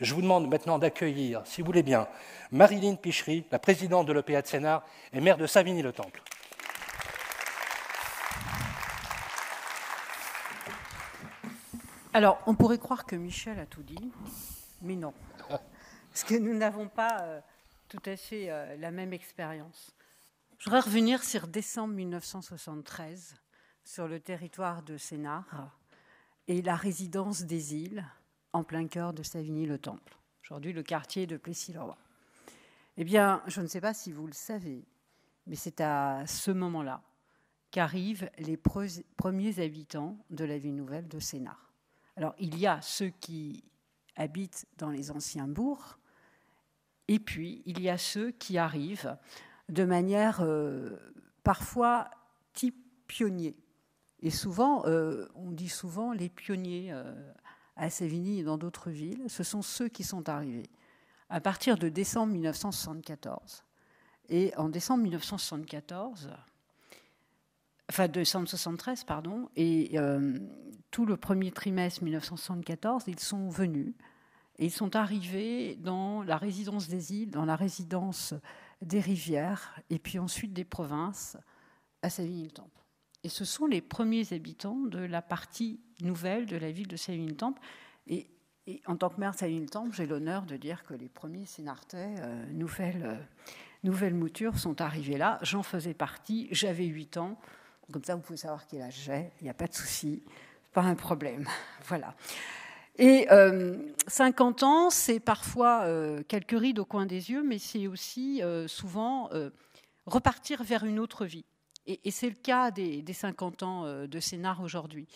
Je vous demande maintenant d'accueillir, si vous voulez bien, Marilyn Pichery, la présidente de l'OPA de Sénart et maire de Savigny-le-Temple. Alors, on pourrait croire que Michel a tout dit, mais non. Parce que nous n'avons pas euh, tout à fait euh, la même expérience. Je voudrais revenir sur décembre 1973, sur le territoire de Sénart et la résidence des îles, en plein cœur de Savigny-le-Temple, aujourd'hui le quartier de Plessis-le-Roi. Eh bien, je ne sais pas si vous le savez, mais c'est à ce moment-là qu'arrivent les premiers habitants de la ville nouvelle de Sénart. Alors, il y a ceux qui habitent dans les anciens bourgs, et puis il y a ceux qui arrivent de manière euh, parfois type pionnier. Et souvent, euh, on dit souvent les pionniers. Euh, à Sévigny et dans d'autres villes, ce sont ceux qui sont arrivés à partir de décembre 1974. Et en décembre 1974, enfin décembre 1973, pardon, et euh, tout le premier trimestre 1974, ils sont venus et ils sont arrivés dans la résidence des îles, dans la résidence des rivières, et puis ensuite des provinces à Savigny-le-Temple. Et ce sont les premiers habitants de la partie nouvelle de la ville de Saint-Temple. Et, en tant que maire de saint j'ai l'honneur de dire que les premiers Sénartais, euh, euh, nouvelles moutures, sont arrivées là. J'en faisais partie, j'avais 8 ans. Comme ça, vous pouvez savoir quel âge j'ai, il n'y a pas de souci, pas un problème. voilà. Et 50 euh, ans, c'est parfois quelques rides au coin des yeux, mais c'est aussi souvent repartir vers une autre vie. Et, c'est le cas des, des 50 ans de Sénart aujourd'hui.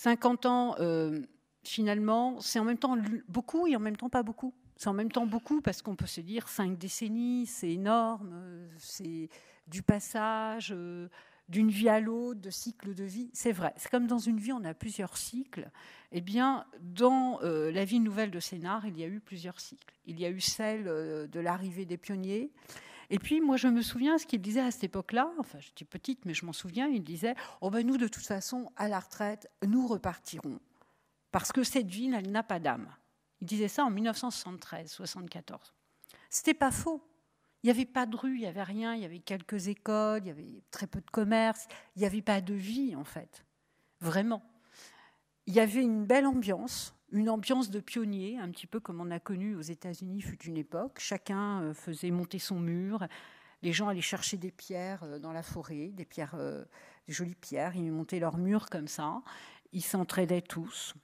50 ans, euh, finalement, c'est en même temps beaucoup et en même temps pas beaucoup. C'est en même temps beaucoup parce qu'on peut se dire cinq décennies, c'est énorme, euh, c'est du passage euh, d'une vie à l'autre, de cycle de vie. C'est vrai. C'est comme dans une vie, on a plusieurs cycles. Eh bien, dans la vie nouvelle de Sénard, il y a eu plusieurs cycles. Il y a eu celle de l'arrivée des pionniers et puis, moi, je me souviens ce qu'il disait à cette époque-là. Enfin, j'étais petite, mais je m'en souviens. Il disait Oh, ben, nous, de toute façon, à la retraite, nous repartirons. Parce que cette ville, elle n'a pas d'âme. Il disait ça en 1973-74. C'était pas faux. Il n'y avait pas de rue, il n'y avait rien, il y avait quelques écoles, il y avait très peu de commerce, il n'y avait pas de vie en fait, vraiment. Il y avait une belle ambiance, une ambiance de pionnier, un petit peu comme on a connu aux États-Unis fut une époque. Chacun euh, faisait monter son mur. Les gens allaient chercher des pierres euh, dans la forêt, des pierres, euh, jolies pierres. Ils montaient leur mur comme ça. Ils s'entraidaient tous.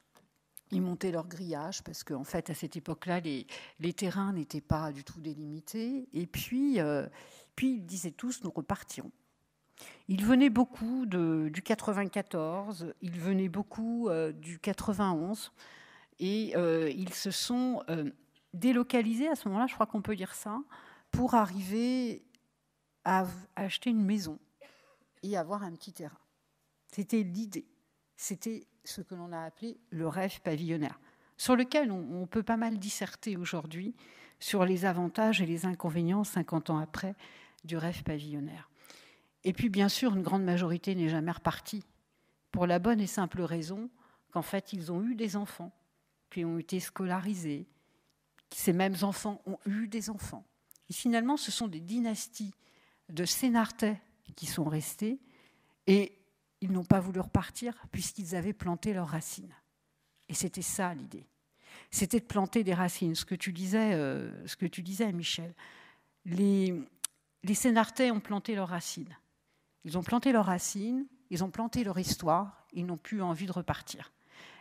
Ils montaient leur grillage parce qu'en fait, à cette époque-là, les, terrains n'étaient pas du tout délimités. Et puis, puis ils disaient tous nous repartions. Ils venaient beaucoup du 94, ils venaient beaucoup du 91. Et euh, ils se sont euh, délocalisés à ce moment-là, je crois qu'on peut dire ça, pour arriver à acheter une maison et avoir un petit terrain. C'était l'idée. C'était ce que l'on a appelé le rêve pavillonnaire, sur lequel on, on peut pas mal disserter aujourd'hui sur les avantages et les inconvénients 50 ans après du rêve pavillonnaire. Et puis bien sûr, une grande majorité n'est jamais repartie, pour la bonne et simple raison qu'en fait, ils ont eu des enfants ont été scolarisés. Ces mêmes enfants ont eu des enfants. Et finalement, ce sont des dynasties de Sénartais qui sont restés et ils n'ont pas voulu repartir puisqu'ils avaient planté leurs racines. Et c'était ça l'idée. C'était de planter des racines. Ce que tu disais, euh, ce que tu disais Michel, les, les Sénartais ont planté leurs racines. Ils ont planté leurs racines, ils ont planté leur histoire, ils n'ont plus envie de repartir.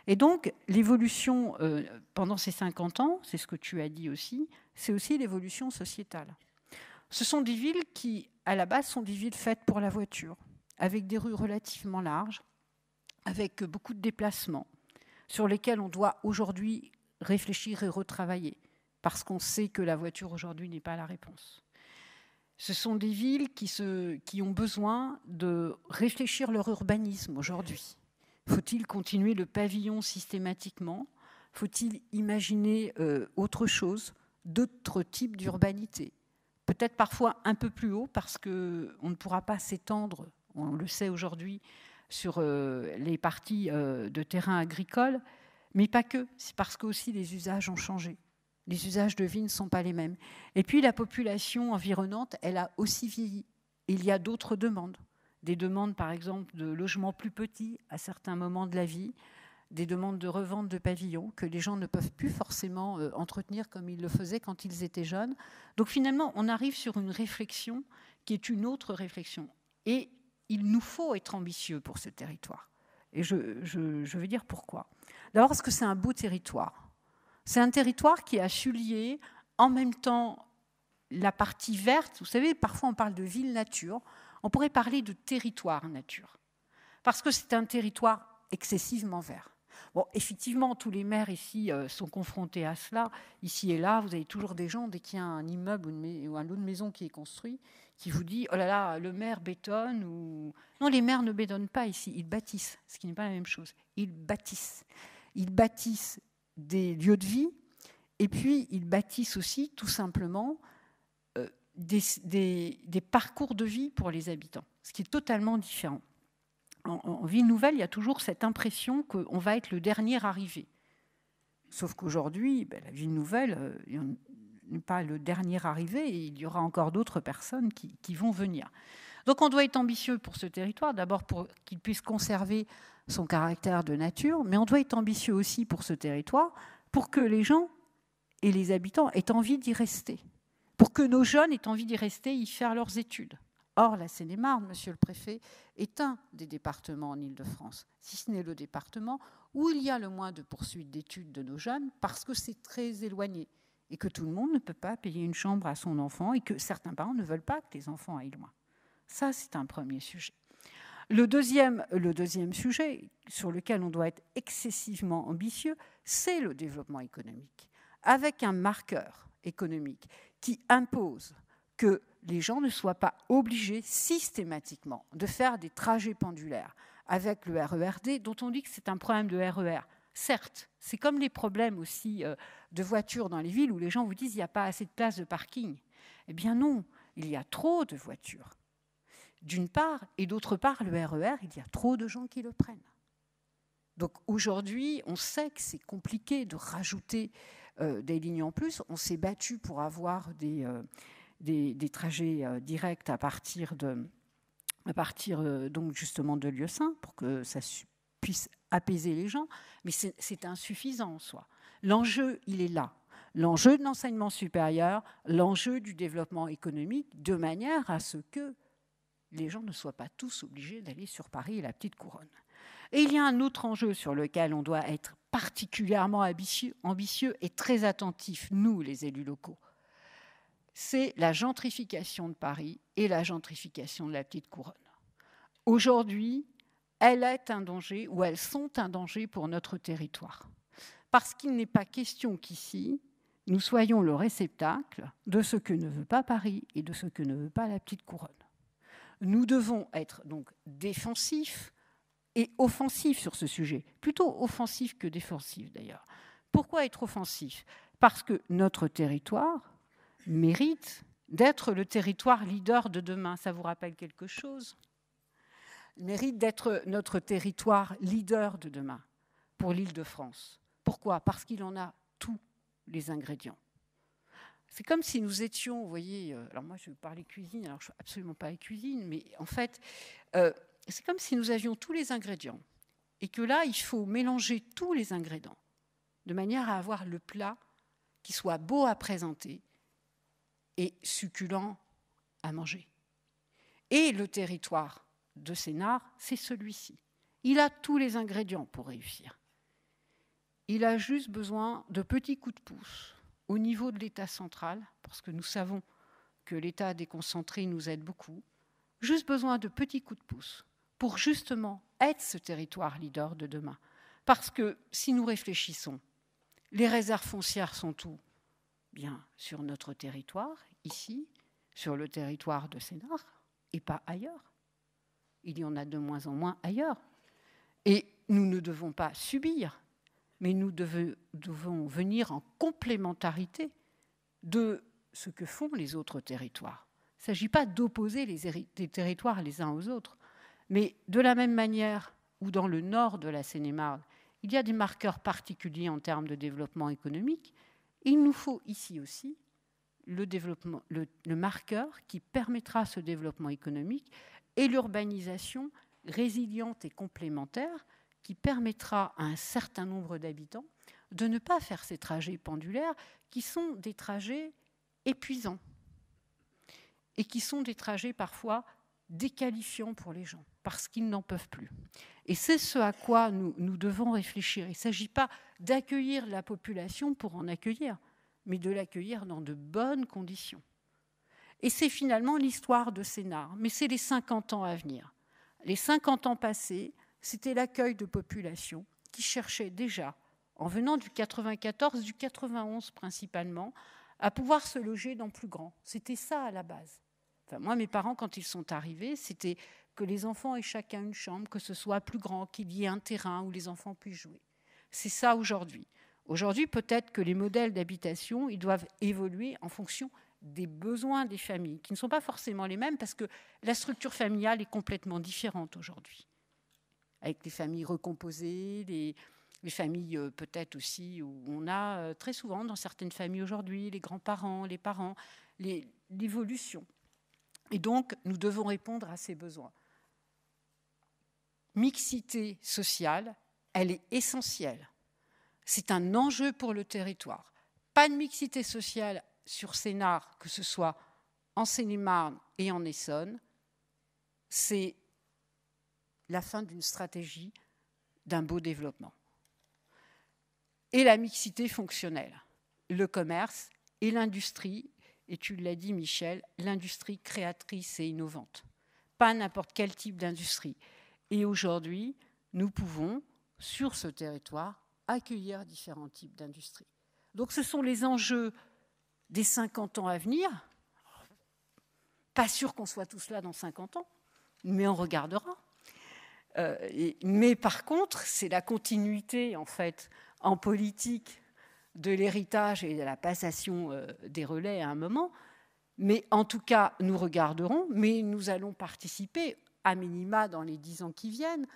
Et donc, l'évolution euh, pendant ces 50 ans, c'est ce que tu as dit aussi, c'est aussi l'évolution sociétale. Ce sont des villes qui, à la base, sont des villes faites pour la voiture, avec des rues relativement larges, avec beaucoup de déplacements, sur lesquels on doit aujourd'hui réfléchir et retravailler, parce qu'on sait que la voiture aujourd'hui n'est pas la réponse. Ce sont des villes qui ont besoin de réfléchir leur urbanisme aujourd'hui faut-il continuer le pavillon systématiquement Faut-il imaginer euh, autre chose, d'autres types d'urbanité Peut-être parfois un peu plus haut parce qu'on ne pourra pas s'étendre, on le sait aujourd'hui, sur euh, les parties euh, de terrain agricole, mais pas que. C'est parce que aussi les usages ont changé. Les usages de vie ne sont pas les mêmes. Et puis la population environnante, elle a aussi vieilli. Il y a d'autres demandes des demandes, par exemple, de logements plus petits à certains moments de la vie, des demandes de revente de pavillons que les gens ne peuvent plus forcément euh, entretenir comme ils le faisaient quand ils étaient jeunes. Donc finalement, on arrive sur une réflexion qui est une autre réflexion. Et il nous faut être ambitieux pour ce territoire. Et je, je veux dire pourquoi. D'abord parce que c'est un beau territoire. C'est un territoire qui a su lier en même temps la partie verte, vous savez, parfois on parle de ville nature, on pourrait parler de territoire nature, parce que c'est un territoire excessivement vert. Bon, effectivement, tous les maires ici euh, sont confrontés à cela. Ici et là, vous avez toujours des gens, dès qu'il y a un immeuble ou, un lot de maison qui est construit, qui vous dit Oh là là, le maire bétonne ou. Non, les maires ne bétonnent pas ici, ils bâtissent, ce qui n'est pas la même chose. Ils bâtissent. Ils bâtissent des lieux de vie et puis ils bâtissent aussi, tout simplement, des, parcours de vie pour les habitants, ce qui est totalement différent. En, ville nouvelle, il y a toujours cette impression qu'on va être le dernier arrivé. Sauf qu'aujourd'hui, ben, la ville nouvelle euh, n'est pas le dernier arrivé et il y aura encore d'autres personnes qui vont venir. Donc on doit être ambitieux pour ce territoire, d'abord pour qu'il puisse conserver son caractère de nature, mais on doit être ambitieux aussi pour ce territoire, pour que les gens et les habitants aient envie d'y rester pour que nos jeunes aient envie d'y rester et y faire leurs études. Or, la Seine-et-Marne, monsieur le préfet, est un des départements en Ile-de-France, si ce n'est le département où il y a le moins de poursuites d'études de nos jeunes, parce que c'est très éloigné et que tout le monde ne peut pas payer une chambre à son enfant et que certains parents ne veulent pas que les enfants aillent loin. Ça, c'est un premier sujet. Le deuxième, le deuxième sujet sur lequel on doit être excessivement ambitieux, c'est le développement économique, avec un marqueur économique qui impose que les gens ne soient pas obligés systématiquement de faire des trajets pendulaires avec le RERD, dont on dit que c'est un problème de RER. E Certes, c'est comme les problèmes aussi euh, de voitures dans les villes où les gens vous disent il n'y a pas assez de place de parking. Eh bien non, il y a trop de voitures, d'une part, et d'autre part, le RER, e il y a trop de gens qui le prennent. Donc aujourd'hui, on sait que c'est compliqué de rajouter euh, des lignes en plus. On s'est battu pour avoir des, euh, des, trajets euh, directs à partir de à partir donc justement de lieux saints pour que ça puisse apaiser les gens, mais c'est insuffisant en soi. L'enjeu, il est là. L'enjeu de l'enseignement supérieur, l'enjeu du développement économique, de manière à ce que les gens ne soient pas tous obligés d'aller sur Paris et la petite couronne. Et il y a un autre enjeu sur lequel on doit être particulièrement ambitieux, et très attentifs, nous, les élus locaux. C'est la gentrification de Paris et la gentrification de la petite couronne. Aujourd'hui, elle est un danger ou elles sont un danger pour notre territoire. Parce qu'il n'est pas question qu'ici, nous soyons le réceptacle de ce que ne veut pas Paris et de ce que ne veut pas la petite couronne. Nous devons être donc défensifs et offensif sur ce sujet, plutôt offensif que défensif d'ailleurs. Pourquoi être offensif Parce que notre territoire mérite d'être le territoire leader de demain. Ça vous rappelle quelque chose mérite d'être notre territoire leader de demain pour l'île de France. Pourquoi Parce qu'il en a tous les ingrédients. C'est comme si nous étions, vous voyez, euh, alors moi je parler cuisine, alors je ne suis absolument pas à cuisine, mais en fait, euh, c'est comme si nous avions tous les ingrédients et que là, il faut mélanger tous les ingrédients de manière à avoir le plat qui soit beau à présenter et succulent à manger. Et le territoire de Sénard, c'est celui-ci. Il a tous les ingrédients pour réussir. Il a juste besoin de petits coups de pouce au niveau de l'État central, parce que nous savons que l'État déconcentré nous aide beaucoup, juste besoin de petits coups de pouce pour justement être ce territoire leader de demain. Parce que si nous réfléchissons, les réserves foncières sont où Bien sur notre territoire, ici, sur le territoire de Sénat, et pas ailleurs. Il y en a de moins en moins ailleurs. Et nous ne devons pas subir, mais nous devons venir en complémentarité de ce que font les autres territoires. Il ne s'agit pas d'opposer les territoires les uns aux autres, mais de la même manière où dans le nord de la Seine-et-Marne, il y a des marqueurs particuliers en termes de développement économique, il nous faut ici aussi le, développement, le marqueur qui permettra ce développement économique et l'urbanisation résiliente et complémentaire qui permettra à un certain nombre d'habitants de ne pas faire ces trajets pendulaires qui sont des trajets épuisants et qui sont des trajets parfois déqualifiant pour les gens, parce qu'ils n'en peuvent plus. Et c'est ce à quoi nous, devons réfléchir. Il ne s'agit pas d'accueillir la population pour en accueillir, mais de l'accueillir dans de bonnes conditions. Et c'est finalement l'histoire de Sénart, mais c'est les 50 ans à venir. Les 50 ans passés, c'était l'accueil de population qui cherchait déjà, en venant du 94, du 91 principalement, à pouvoir se loger dans plus grand. C'était ça à la base moi, mes parents, quand ils sont arrivés, c'était que les enfants aient chacun une chambre, que ce soit plus grand, qu'il y ait un terrain où les enfants puissent jouer. C'est ça aujourd'hui. Aujourd'hui, peut-être que les modèles d'habitation, ils doivent évoluer en fonction des besoins des familles, qui ne sont pas forcément les mêmes, parce que la structure familiale est complètement différente aujourd'hui. Avec les familles recomposées, les, les familles euh, peut-être aussi où on a euh, très souvent dans certaines familles aujourd'hui les grands-parents, les parents, l'évolution et donc, nous devons répondre à ces besoins. Mixité sociale, elle est essentielle. C'est un enjeu pour le territoire. Pas de mixité sociale sur Sénar, que ce soit en Seine-et-Marne et en Essonne, c'est la fin d'une stratégie d'un beau développement. Et la mixité fonctionnelle, le commerce et l'industrie et tu l'as dit Michel, l'industrie créatrice et innovante. Pas n'importe quel type d'industrie. Et aujourd'hui, nous pouvons, sur ce territoire, accueillir différents types d'industries. Donc ce sont les enjeux des 50 ans à venir. Pas sûr qu'on soit tous là dans 50 ans, mais on regardera. Euh, mais par contre, c'est la continuité, en fait, en politique de l'héritage et de la passation euh, des relais à un moment. Mais en tout cas, nous regarderons, mais nous allons participer, à minima dans les dix ans qui viennent,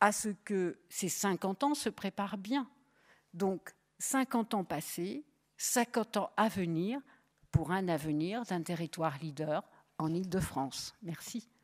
à ce que ces 50 ans se préparent bien. Donc, 50 ans passés, 50 ans à venir pour un avenir d'un territoire leader en Ile-de-France. Merci.